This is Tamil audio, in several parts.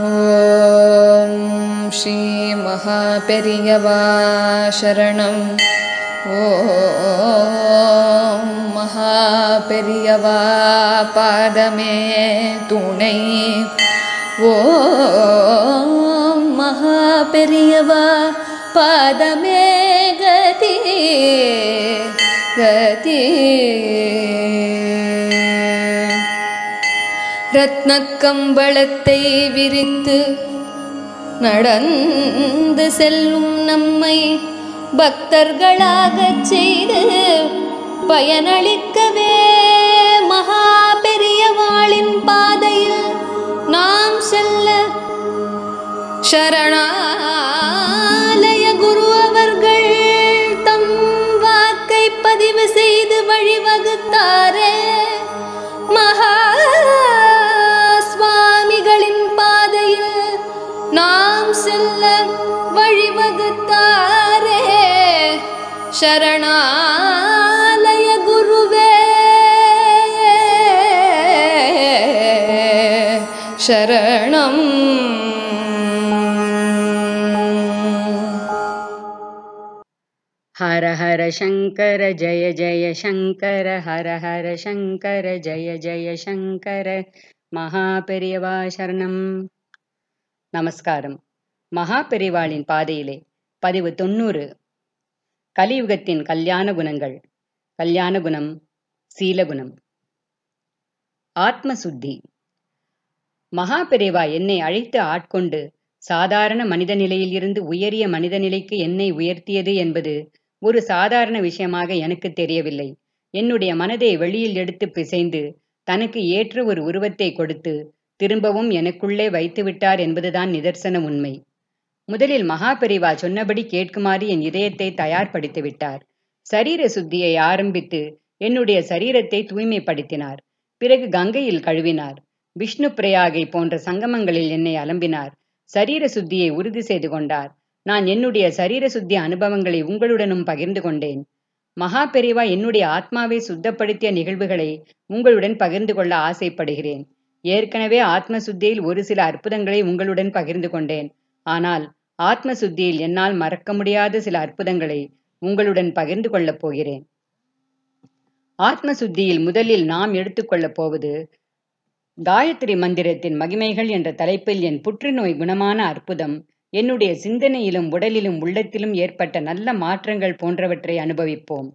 ॐ श्री महाप्रियवा शरणं ॐ पादमे तुणै ॐ महाप्रियवा पादमे गति ரத்னக்கம்பளத்தை விரித்து நடந்து செல்லும் நம்மை பக்தர்களாகச் செய்து பயனளிக்கவே மகா பெரியவாளின் பாதையில் நாம் செல்ல சரணாலய குரு அவர்கள் தம் வாக்கை பதிவு செய்து வழிவகுத்தார் शरणालय गुरुवे शरणम् हर हर शङ्कर जय जय शङ्कर हर हर शङ्कर जय जय शङ्कर महापेरिवा शरणं नमस्कारं महापेरिवाळिन् पादयिले पदिव तन्नूरु கலியுகத்தின் கல்யாண குணங்கள் கல்யாண குணம் சீலகுணம் ஆத்ம சுத்தி மகாபெரிவா என்னை அழைத்து ஆட்கொண்டு சாதாரண மனித நிலையில் இருந்து உயரிய மனித நிலைக்கு என்னை உயர்த்தியது என்பது ஒரு சாதாரண விஷயமாக எனக்கு தெரியவில்லை என்னுடைய மனதை வெளியில் எடுத்து பிசைந்து தனக்கு ஏற்ற ஒரு உருவத்தை கொடுத்து திரும்பவும் எனக்குள்ளே வைத்துவிட்டார் என்பதுதான் நிதர்சன உண்மை முதலில் மகாபெரிவா சொன்னபடி கேட்குமாறு என் இதயத்தை தயார்படுத்தி விட்டார் சரீர சுத்தியை ஆரம்பித்து என்னுடைய சரீரத்தை தூய்மைப்படுத்தினார் பிறகு கங்கையில் கழுவினார் விஷ்ணு பிரயாகை போன்ற சங்கமங்களில் என்னை அலம்பினார் சரீர சுத்தியை உறுதி செய்து கொண்டார் நான் என்னுடைய சரீர சுத்தி அனுபவங்களை உங்களுடனும் பகிர்ந்து கொண்டேன் மகா பெரிவா என்னுடைய ஆத்மாவை சுத்தப்படுத்திய நிகழ்வுகளை உங்களுடன் பகிர்ந்து கொள்ள ஆசைப்படுகிறேன் ஏற்கனவே ஆத்ம சுத்தியில் ஒரு சில அற்புதங்களை உங்களுடன் பகிர்ந்து கொண்டேன் ஆனால் ஆத்ம சுத்தியில் என்னால் மறக்க முடியாத சில அற்புதங்களை உங்களுடன் பகிர்ந்து கொள்ளப் போகிறேன் ஆத்ம சுத்தியில் முதலில் நாம் எடுத்துக்கொள்ளப் போவது காயத்ரி மந்திரத்தின் மகிமைகள் என்ற தலைப்பில் என் புற்றுநோய் குணமான அற்புதம் என்னுடைய சிந்தனையிலும் உடலிலும் உள்ளத்திலும் ஏற்பட்ட நல்ல மாற்றங்கள் போன்றவற்றை அனுபவிப்போம்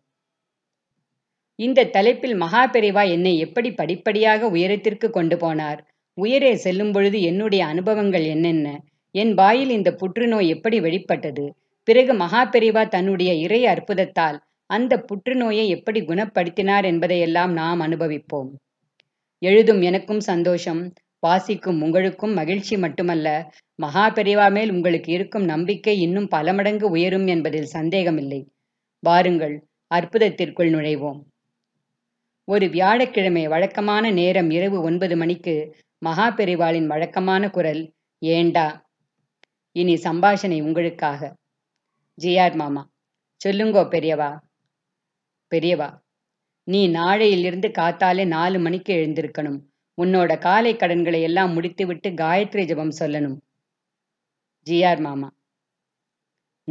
இந்த தலைப்பில் மகாபெரிவா என்னை எப்படி படிப்படியாக உயரத்திற்கு கொண்டு போனார் உயரே செல்லும் பொழுது என்னுடைய அனுபவங்கள் என்னென்ன என் வாயில் இந்த புற்றுநோய் எப்படி வெளிப்பட்டது பிறகு மகா பெரிவா தன்னுடைய இறை அற்புதத்தால் அந்த புற்றுநோயை எப்படி குணப்படுத்தினார் என்பதையெல்லாம் நாம் அனுபவிப்போம் எழுதும் எனக்கும் சந்தோஷம் வாசிக்கும் உங்களுக்கும் மகிழ்ச்சி மட்டுமல்ல மகா பெரிவா மேல் உங்களுக்கு இருக்கும் நம்பிக்கை இன்னும் பல மடங்கு உயரும் என்பதில் சந்தேகமில்லை வாருங்கள் அற்புதத்திற்குள் நுழைவோம் ஒரு வியாழக்கிழமை வழக்கமான நேரம் இரவு ஒன்பது மணிக்கு மகா பெரிவாளின் வழக்கமான குரல் ஏண்டா இனி சம்பாஷணை உங்களுக்காக ஜிஆர் மாமா சொல்லுங்கோ பெரியவா பெரியவா நீ நாளையிலிருந்து காத்தாலே நாலு மணிக்கு எழுந்திருக்கணும் உன்னோட காலை கடன்களை எல்லாம் முடித்துவிட்டு காயத்ரி ஜபம் சொல்லணும் ஜிஆர் மாமா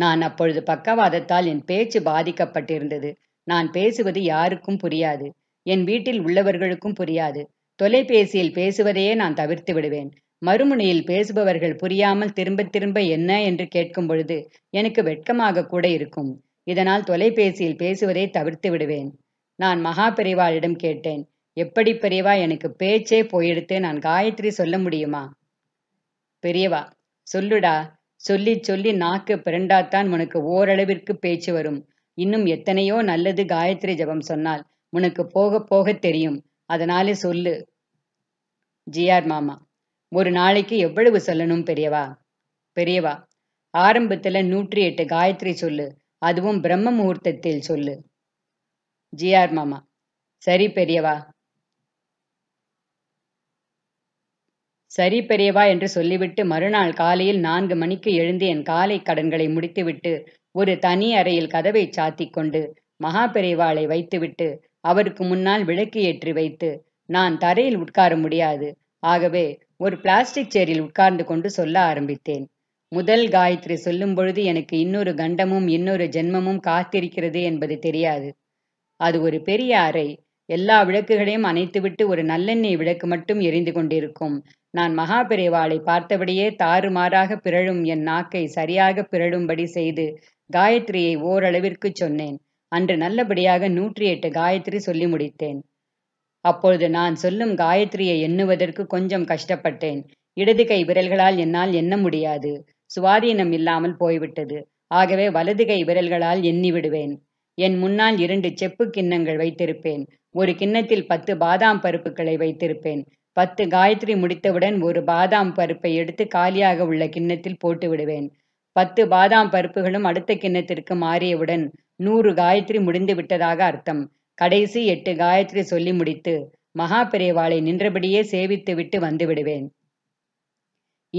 நான் அப்பொழுது பக்கவாதத்தால் என் பேச்சு பாதிக்கப்பட்டிருந்தது நான் பேசுவது யாருக்கும் புரியாது என் வீட்டில் உள்ளவர்களுக்கும் புரியாது தொலைபேசியில் பேசுவதையே நான் தவிர்த்து விடுவேன் மறுமுனையில் பேசுபவர்கள் புரியாமல் திரும்ப திரும்ப என்ன என்று கேட்கும் பொழுது எனக்கு வெட்கமாக கூட இருக்கும் இதனால் தொலைபேசியில் பேசுவதை தவிர்த்து விடுவேன் நான் மகா பெரிவாளிடம் கேட்டேன் எப்படி பெரியவா எனக்கு பேச்சே போயெடுத்து நான் காயத்ரி சொல்ல முடியுமா பெரியவா சொல்லுடா சொல்லி சொல்லி நாக்கு பிறண்டாத்தான் உனக்கு ஓரளவிற்கு பேச்சு வரும் இன்னும் எத்தனையோ நல்லது காயத்ரி ஜபம் சொன்னால் உனக்கு போக போக தெரியும் அதனாலே சொல்லு ஜிஆர் மாமா ஒரு நாளைக்கு எவ்வளவு சொல்லணும் பெரியவா பெரியவா ஆரம்பத்துல நூற்றி எட்டு காயத்ரி சொல்லு அதுவும் பிரம்ம முகூர்த்தத்தில் சொல்லு ஜிஆர் மாமா சரி பெரியவா சரி பெரியவா என்று சொல்லிவிட்டு மறுநாள் காலையில் நான்கு மணிக்கு எழுந்து என் காலை கடன்களை முடித்துவிட்டு ஒரு தனி அறையில் கதவை சாத்தி கொண்டு மகா பெரியவாளை வைத்துவிட்டு அவருக்கு முன்னால் விளக்கு ஏற்றி வைத்து நான் தரையில் உட்கார முடியாது ஆகவே ஒரு பிளாஸ்டிக் சேரில் உட்கார்ந்து கொண்டு சொல்ல ஆரம்பித்தேன் முதல் காயத்ரி சொல்லும் பொழுது எனக்கு இன்னொரு கண்டமும் இன்னொரு ஜென்மமும் காத்திருக்கிறது என்பது தெரியாது அது ஒரு பெரிய அறை எல்லா விளக்குகளையும் அணைத்துவிட்டு ஒரு நல்லெண்ணெய் விளக்கு மட்டும் எரிந்து கொண்டிருக்கும் நான் மகாபெரிவாளை பார்த்தபடியே தாறுமாறாக பிறழும் என் நாக்கை சரியாக பிறழும்படி செய்து காயத்ரியை ஓரளவிற்கு சொன்னேன் அன்று நல்லபடியாக நூற்றி எட்டு காயத்ரி சொல்லி முடித்தேன் அப்பொழுது நான் சொல்லும் காயத்ரியை எண்ணுவதற்கு கொஞ்சம் கஷ்டப்பட்டேன் இடது கை விரல்களால் என்னால் எண்ண முடியாது சுவாதீனம் இல்லாமல் போய்விட்டது ஆகவே வலது கை விரல்களால் எண்ணி விடுவேன் என் முன்னால் இரண்டு செப்பு கிண்ணங்கள் வைத்திருப்பேன் ஒரு கிண்ணத்தில் பத்து பாதாம் பருப்புகளை வைத்திருப்பேன் பத்து காயத்ரி முடித்தவுடன் ஒரு பாதாம் பருப்பை எடுத்து காலியாக உள்ள கிண்ணத்தில் போட்டு விடுவேன் பத்து பாதாம் பருப்புகளும் அடுத்த கிண்ணத்திற்கு மாறியவுடன் நூறு காயத்ரி முடிந்து விட்டதாக அர்த்தம் கடைசி எட்டு காயத்ரி சொல்லி முடித்து மகா பெரியவாளை நின்றபடியே சேவித்துவிட்டு வந்துவிடுவேன்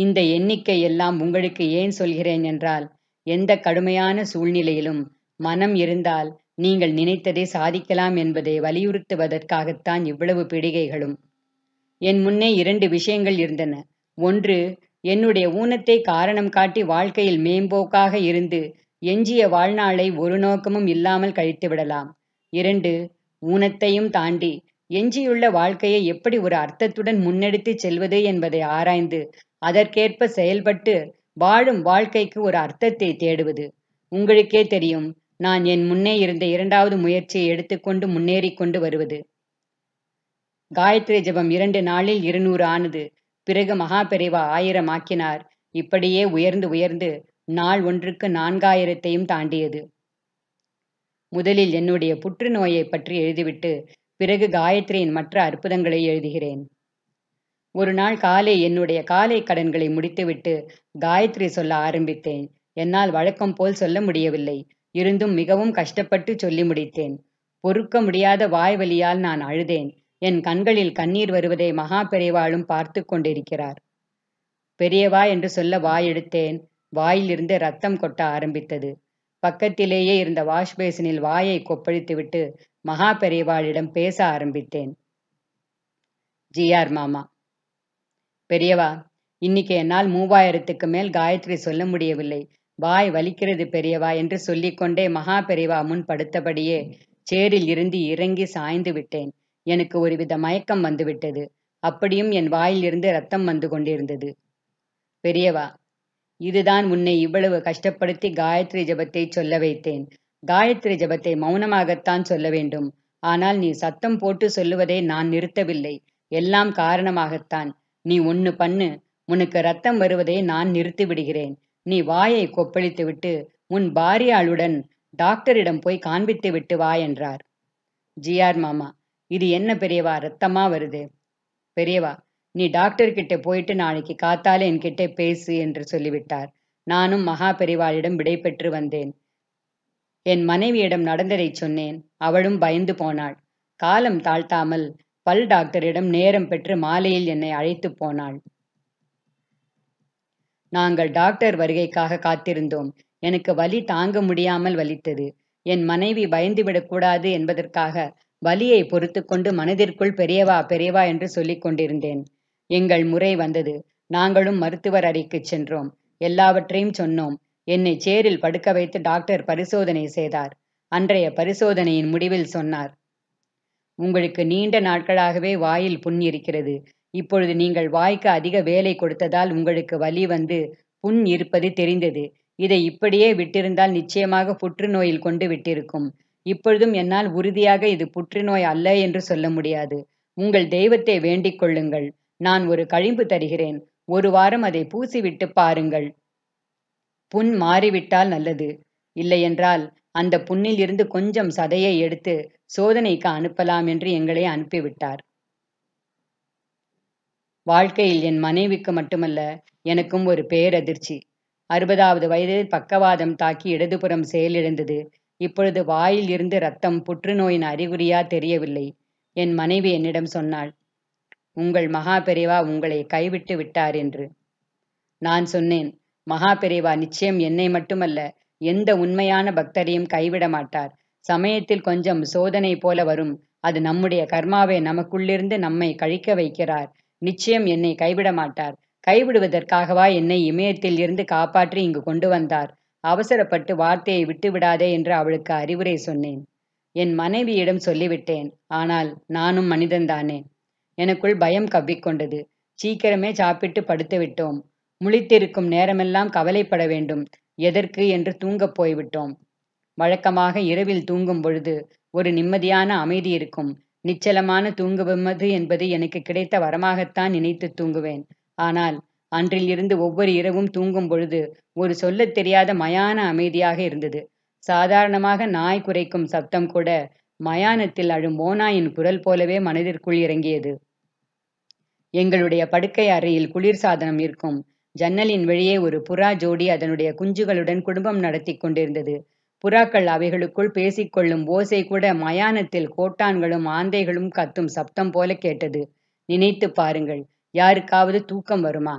இந்த எண்ணிக்கை எல்லாம் உங்களுக்கு ஏன் சொல்கிறேன் என்றால் எந்த கடுமையான சூழ்நிலையிலும் மனம் இருந்தால் நீங்கள் நினைத்ததை சாதிக்கலாம் என்பதை வலியுறுத்துவதற்காகத்தான் இவ்வளவு பிடிகைகளும் என் முன்னே இரண்டு விஷயங்கள் இருந்தன ஒன்று என்னுடைய ஊனத்தை காரணம் காட்டி வாழ்க்கையில் மேம்போக்காக இருந்து எஞ்சிய வாழ்நாளை ஒரு நோக்கமும் இல்லாமல் கழித்து விடலாம் இரண்டு ஊனத்தையும் தாண்டி எஞ்சியுள்ள வாழ்க்கையை எப்படி ஒரு அர்த்தத்துடன் முன்னெடுத்து செல்வது என்பதை ஆராய்ந்து அதற்கேற்ப செயல்பட்டு வாழும் வாழ்க்கைக்கு ஒரு அர்த்தத்தை தேடுவது உங்களுக்கே தெரியும் நான் என் முன்னே இருந்த இரண்டாவது முயற்சியை எடுத்துக்கொண்டு முன்னேறி கொண்டு வருவது காயத்ரி ஜபம் இரண்டு நாளில் இருநூறு ஆனது பிறகு மகா பெரிவா ஆயிரம் ஆக்கினார் இப்படியே உயர்ந்து உயர்ந்து நாள் ஒன்றுக்கு நான்காயிரத்தையும் தாண்டியது முதலில் என்னுடைய புற்றுநோயை பற்றி எழுதிவிட்டு பிறகு காயத்ரியின் மற்ற அற்புதங்களை எழுதுகிறேன் ஒரு நாள் காலை என்னுடைய காலை கடன்களை முடித்துவிட்டு காயத்ரி சொல்ல ஆரம்பித்தேன் என்னால் வழக்கம் போல் சொல்ல முடியவில்லை இருந்தும் மிகவும் கஷ்டப்பட்டு சொல்லி முடித்தேன் பொறுக்க முடியாத வாய்வலியால் நான் அழுதேன் என் கண்களில் கண்ணீர் வருவதை மகா பெரியவாளும் பார்த்து கொண்டிருக்கிறார் பெரியவா என்று சொல்ல வாய் எடுத்தேன் வாயிலிருந்து ரத்தம் கொட்ட ஆரம்பித்தது பக்கத்திலேயே இருந்த வாஷ் பேசினில் வாயை கொப்பளித்துவிட்டு மகா பெரியவாளிடம் பேச ஆரம்பித்தேன் ஜிஆர் மாமா பெரியவா இன்னைக்கு என்னால் மூவாயிரத்துக்கு மேல் காயத்ரி சொல்ல முடியவில்லை வாய் வலிக்கிறது பெரியவா என்று சொல்லிக்கொண்டே மகா பெரியவா முன் படுத்தபடியே சேரில் இருந்து இறங்கி சாய்ந்து விட்டேன் எனக்கு ஒருவித மயக்கம் வந்துவிட்டது அப்படியும் என் வாயிலிருந்து ரத்தம் வந்து கொண்டிருந்தது பெரியவா இதுதான் உன்னை இவ்வளவு கஷ்டப்படுத்தி காயத்ரி ஜபத்தை சொல்ல வைத்தேன் காயத்ரி ஜபத்தை மௌனமாகத்தான் சொல்ல வேண்டும் ஆனால் நீ சத்தம் போட்டு சொல்லுவதை நான் நிறுத்தவில்லை எல்லாம் காரணமாகத்தான் நீ ஒன்னு பண்ணு உனக்கு ரத்தம் வருவதை நான் நிறுத்தி விடுகிறேன் நீ வாயை கொப்பளித்துவிட்டு உன் பாரியாளுடன் டாக்டரிடம் போய் காண்பித்து விட்டு வா என்றார் ஜிஆர் மாமா இது என்ன பெரியவா ரத்தமா வருது பெரியவா நீ டாக்டர்கிட்ட போயிட்டு நாளைக்கு காத்தால என்கிட்ட பேசு என்று சொல்லிவிட்டார் நானும் மகா பெரிவாளிடம் விடை பெற்று வந்தேன் என் மனைவியிடம் நடந்ததை சொன்னேன் அவளும் பயந்து போனாள் காலம் தாழ்த்தாமல் பல் டாக்டரிடம் நேரம் பெற்று மாலையில் என்னை அழைத்து போனாள் நாங்கள் டாக்டர் வருகைக்காக காத்திருந்தோம் எனக்கு வலி தாங்க முடியாமல் வலித்தது என் மனைவி பயந்துவிடக்கூடாது என்பதற்காக வலியை பொறுத்து கொண்டு மனதிற்குள் பெரியவா பெரியவா என்று சொல்லிக் கொண்டிருந்தேன் எங்கள் முறை வந்தது நாங்களும் மருத்துவர் அறைக்கு சென்றோம் எல்லாவற்றையும் சொன்னோம் என்னை சேரில் படுக்க வைத்து டாக்டர் பரிசோதனை செய்தார் அன்றைய பரிசோதனையின் முடிவில் சொன்னார் உங்களுக்கு நீண்ட நாட்களாகவே வாயில் புண் இருக்கிறது இப்பொழுது நீங்கள் வாய்க்கு அதிக வேலை கொடுத்ததால் உங்களுக்கு வலி வந்து புண் இருப்பது தெரிந்தது இதை இப்படியே விட்டிருந்தால் நிச்சயமாக புற்றுநோயில் கொண்டு விட்டிருக்கும் இப்பொழுதும் என்னால் உறுதியாக இது புற்றுநோய் அல்ல என்று சொல்ல முடியாது உங்கள் தெய்வத்தை வேண்டிக் கொள்ளுங்கள் நான் ஒரு கழிம்பு தருகிறேன் ஒரு வாரம் அதை பூசிவிட்டு பாருங்கள் புண் மாறிவிட்டால் நல்லது இல்லையென்றால் அந்த புண்ணில் இருந்து கொஞ்சம் சதையை எடுத்து சோதனைக்கு அனுப்பலாம் என்று எங்களை அனுப்பிவிட்டார் வாழ்க்கையில் என் மனைவிக்கு மட்டுமல்ல எனக்கும் ஒரு பேரதிர்ச்சி அறுபதாவது வயதில் பக்கவாதம் தாக்கி இடதுபுறம் செயலிழந்தது இப்பொழுது வாயில் இருந்து ரத்தம் புற்றுநோயின் அறிகுறியா தெரியவில்லை என் மனைவி என்னிடம் சொன்னாள் உங்கள் மகா உங்களை கைவிட்டு விட்டார் என்று நான் சொன்னேன் மகா நிச்சயம் என்னை மட்டுமல்ல எந்த உண்மையான பக்தரையும் கைவிட மாட்டார் சமயத்தில் கொஞ்சம் சோதனை போல வரும் அது நம்முடைய கர்மாவை நமக்குள்ளிருந்து நம்மை கழிக்க வைக்கிறார் நிச்சயம் என்னை கைவிட மாட்டார் கைவிடுவதற்காகவா என்னை இமயத்தில் இருந்து காப்பாற்றி இங்கு கொண்டு வந்தார் அவசரப்பட்டு வார்த்தையை விட்டுவிடாதே என்று அவளுக்கு அறிவுரை சொன்னேன் என் மனைவியிடம் சொல்லிவிட்டேன் ஆனால் நானும் மனிதன்தானே எனக்குள் பயம் கவ்விக்கொண்டது சீக்கிரமே சாப்பிட்டு படுத்து விட்டோம் முழித்திருக்கும் நேரமெல்லாம் கவலைப்பட வேண்டும் எதற்கு என்று தூங்கப் போய்விட்டோம் வழக்கமாக இரவில் தூங்கும் பொழுது ஒரு நிம்மதியான அமைதி இருக்கும் நிச்சலமான தூங்குவது என்பது எனக்கு கிடைத்த வரமாகத்தான் நினைத்து தூங்குவேன் ஆனால் அன்றில் இருந்து ஒவ்வொரு இரவும் தூங்கும் பொழுது ஒரு சொல்லத் தெரியாத மயான அமைதியாக இருந்தது சாதாரணமாக நாய் குறைக்கும் சப்தம் கூட மயானத்தில் அழும் ஓனாயின் குரல் போலவே மனதிற்குள் இறங்கியது எங்களுடைய படுக்கை அறையில் குளிர்சாதனம் இருக்கும் ஜன்னலின் வெளியே ஒரு புறா ஜோடி அதனுடைய குஞ்சுகளுடன் குடும்பம் நடத்தி கொண்டிருந்தது புறாக்கள் அவைகளுக்குள் பேசிக்கொள்ளும் ஓசை கூட மயானத்தில் கோட்டான்களும் ஆந்தைகளும் கத்தும் சப்தம் போல கேட்டது நினைத்து பாருங்கள் யாருக்காவது தூக்கம் வருமா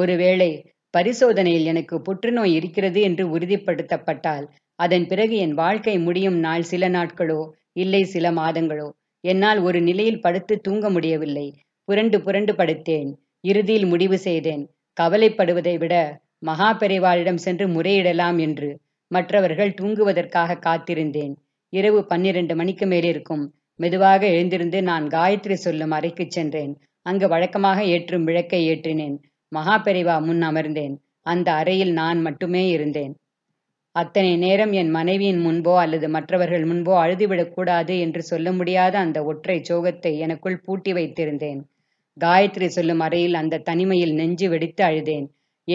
ஒருவேளை பரிசோதனையில் எனக்கு புற்றுநோய் இருக்கிறது என்று உறுதிப்படுத்தப்பட்டால் அதன் பிறகு என் வாழ்க்கை முடியும் நாள் சில நாட்களோ இல்லை சில மாதங்களோ என்னால் ஒரு நிலையில் படுத்து தூங்க முடியவில்லை புரண்டு புரண்டு படுத்தேன் இறுதியில் முடிவு செய்தேன் கவலைப்படுவதை விட மகா பெரிவாளிடம் சென்று முறையிடலாம் என்று மற்றவர்கள் தூங்குவதற்காக காத்திருந்தேன் இரவு பன்னிரண்டு மணிக்கு மேலிருக்கும் மெதுவாக எழுந்திருந்து நான் காயத்ரி சொல்லும் அறைக்கு சென்றேன் அங்கு வழக்கமாக ஏற்றும் விளக்கை ஏற்றினேன் மகா பெரிவா முன் அமர்ந்தேன் அந்த அறையில் நான் மட்டுமே இருந்தேன் அத்தனை நேரம் என் மனைவியின் முன்போ அல்லது மற்றவர்கள் முன்போ அழுதுவிடக்கூடாது என்று சொல்ல முடியாத அந்த ஒற்றை சோகத்தை எனக்குள் பூட்டி வைத்திருந்தேன் காயத்ரி சொல்லும் அறையில் அந்த தனிமையில் நெஞ்சு வெடித்து அழுதேன்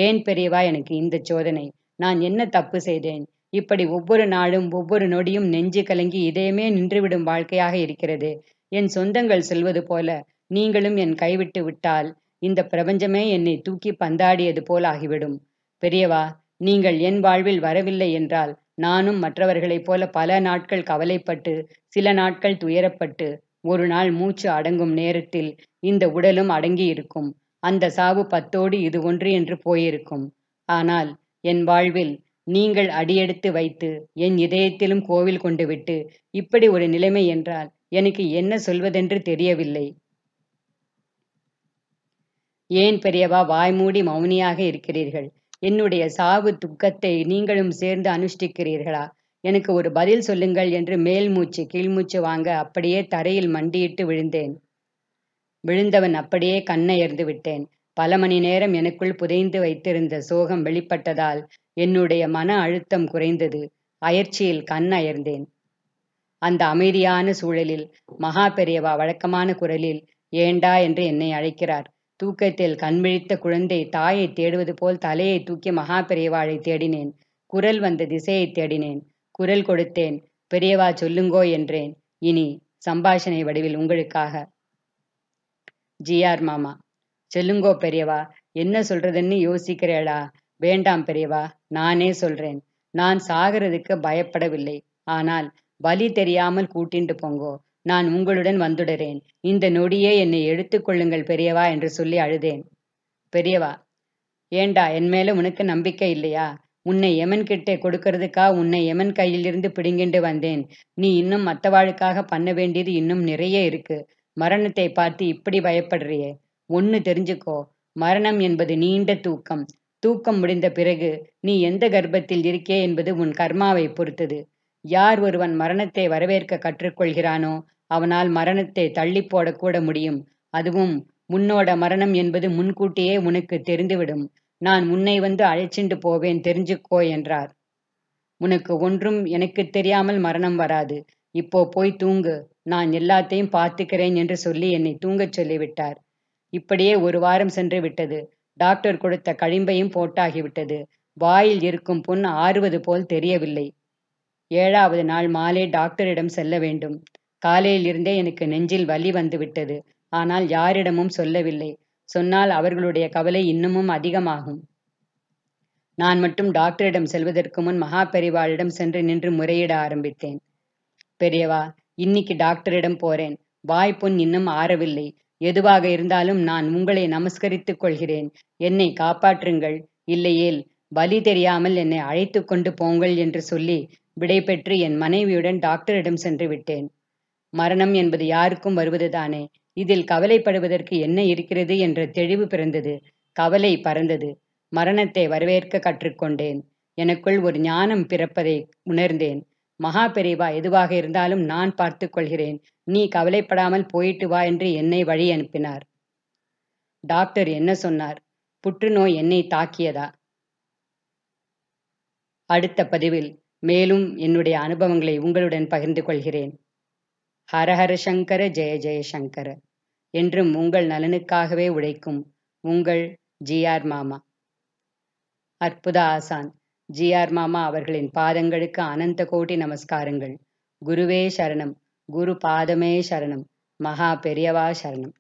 ஏன் பெரியவா எனக்கு இந்த சோதனை நான் என்ன தப்பு செய்தேன் இப்படி ஒவ்வொரு நாளும் ஒவ்வொரு நொடியும் நெஞ்சு கலங்கி இதயமே நின்றுவிடும் வாழ்க்கையாக இருக்கிறது என் சொந்தங்கள் சொல்வது போல நீங்களும் என் கைவிட்டு விட்டால் இந்த பிரபஞ்சமே என்னை தூக்கி பந்தாடியது போல் ஆகிவிடும் பெரியவா நீங்கள் என் வாழ்வில் வரவில்லை என்றால் நானும் மற்றவர்களைப் போல பல நாட்கள் கவலைப்பட்டு சில நாட்கள் துயரப்பட்டு ஒரு நாள் மூச்சு அடங்கும் நேரத்தில் இந்த உடலும் அடங்கி இருக்கும் அந்த சாவு பத்தோடு இது ஒன்று என்று போயிருக்கும் ஆனால் என் வாழ்வில் நீங்கள் அடியெடுத்து வைத்து என் இதயத்திலும் கோவில் கொண்டு விட்டு இப்படி ஒரு நிலைமை என்றால் எனக்கு என்ன சொல்வதென்று தெரியவில்லை ஏன் பெரியவா வாய்மூடி மௌனியாக இருக்கிறீர்கள் என்னுடைய சாவு துக்கத்தை நீங்களும் சேர்ந்து அனுஷ்டிக்கிறீர்களா எனக்கு ஒரு பதில் சொல்லுங்கள் என்று மேல் மூச்சு கீழ் மூச்சு வாங்க அப்படியே தரையில் மண்டியிட்டு விழுந்தேன் விழுந்தவன் அப்படியே கண்ணயர்ந்து விட்டேன் பல மணி நேரம் எனக்குள் புதைந்து வைத்திருந்த சோகம் வெளிப்பட்டதால் என்னுடைய மன அழுத்தம் குறைந்தது அயற்சியில் கண் அயர்ந்தேன் அந்த அமைதியான சூழலில் மகா பெரியவா வழக்கமான குரலில் ஏண்டா என்று என்னை அழைக்கிறார் தூக்கத்தில் கண்விழித்த குழந்தை தாயை தேடுவது போல் தலையை தூக்கி மகா பெரியவாளை தேடினேன் குரல் வந்த திசையை தேடினேன் குரல் கொடுத்தேன் பெரியவா சொல்லுங்கோ என்றேன் இனி சம்பாஷணை வடிவில் உங்களுக்காக ஜிஆர் மாமா சொல்லுங்கோ பெரியவா என்ன சொல்றதுன்னு யோசிக்கிறேடா வேண்டாம் பெரியவா நானே சொல்றேன் நான் சாகிறதுக்கு பயப்படவில்லை ஆனால் வலி தெரியாமல் கூட்டிண்டு போங்கோ நான் உங்களுடன் வந்துடுறேன் இந்த நொடியே என்னை எடுத்துக்கொள்ளுங்கள் பெரியவா என்று சொல்லி அழுதேன் பெரியவா ஏண்டா என் மேல உனக்கு நம்பிக்கை இல்லையா உன்னை எமன் கிட்டே கொடுக்கறதுக்கா உன்னை எமன் கையிலிருந்து பிடுங்கிண்டு வந்தேன் நீ இன்னும் மற்றவாளுக்காக பண்ண வேண்டியது இன்னும் நிறைய இருக்கு மரணத்தை பார்த்து இப்படி பயப்படுறியே ஒன்னு தெரிஞ்சுக்கோ மரணம் என்பது நீண்ட தூக்கம் தூக்கம் முடிந்த பிறகு நீ எந்த கர்ப்பத்தில் இருக்கே என்பது உன் கர்மாவை பொறுத்தது யார் ஒருவன் மரணத்தை வரவேற்க கற்றுக்கொள்கிறானோ அவனால் மரணத்தை தள்ளி போடக்கூட முடியும் அதுவும் உன்னோட மரணம் என்பது முன்கூட்டியே உனக்கு தெரிந்துவிடும் நான் முன்னை வந்து அழைச்சிண்டு போவேன் தெரிஞ்சுக்கோ என்றார் உனக்கு ஒன்றும் எனக்கு தெரியாமல் மரணம் வராது இப்போ போய் தூங்கு நான் எல்லாத்தையும் பார்த்துக்கிறேன் என்று சொல்லி என்னை தூங்கச் சொல்லிவிட்டார் இப்படியே ஒரு வாரம் சென்று விட்டது டாக்டர் கொடுத்த கழிம்பையும் போட்டாகிவிட்டது வாயில் இருக்கும் புண் ஆறுவது போல் தெரியவில்லை ஏழாவது நாள் மாலை டாக்டரிடம் செல்ல வேண்டும் காலையில் இருந்தே எனக்கு நெஞ்சில் வலி வந்துவிட்டது ஆனால் யாரிடமும் சொல்லவில்லை சொன்னால் அவர்களுடைய கவலை இன்னமும் அதிகமாகும் நான் மட்டும் டாக்டரிடம் செல்வதற்கு முன் மகா பெரிவாளிடம் சென்று நின்று முறையிட ஆரம்பித்தேன் பெரியவா இன்னைக்கு டாக்டரிடம் போறேன் வாய்ப்புண் இன்னும் ஆறவில்லை எதுவாக இருந்தாலும் நான் உங்களை நமஸ்கரித்துக் கொள்கிறேன் என்னை காப்பாற்றுங்கள் இல்லையேல் வலி தெரியாமல் என்னை அழைத்து கொண்டு போங்கள் என்று சொல்லி விடைபெற்று என் மனைவியுடன் டாக்டரிடம் சென்று விட்டேன் மரணம் என்பது யாருக்கும் வருவதுதானே இதில் கவலைப்படுவதற்கு என்ன இருக்கிறது என்ற தெளிவு பிறந்தது கவலை பறந்தது மரணத்தை வரவேற்க கற்றுக்கொண்டேன் எனக்குள் ஒரு ஞானம் பிறப்பதை உணர்ந்தேன் மகா பெரிவா எதுவாக இருந்தாலும் நான் பார்த்து கொள்கிறேன் நீ கவலைப்படாமல் போயிட்டு வா என்று என்னை வழி அனுப்பினார் டாக்டர் என்ன சொன்னார் புற்றுநோய் என்னை தாக்கியதா அடுத்த பதிவில் மேலும் என்னுடைய அனுபவங்களை உங்களுடன் பகிர்ந்து கொள்கிறேன் ஹரஹர சங்கர ஜெய ஜெயசங்கர என்றும் உங்கள் நலனுக்காகவே உழைக்கும் உங்கள் ஜிஆர் மாமா அற்புத ஆசான் ஜிஆர் மாமா அவர்களின் பாதங்களுக்கு அனந்த கோட்டி நமஸ்காரங்கள் குருவே சரணம் குரு பாதமே சரணம் மகா பெரியவா சரணம்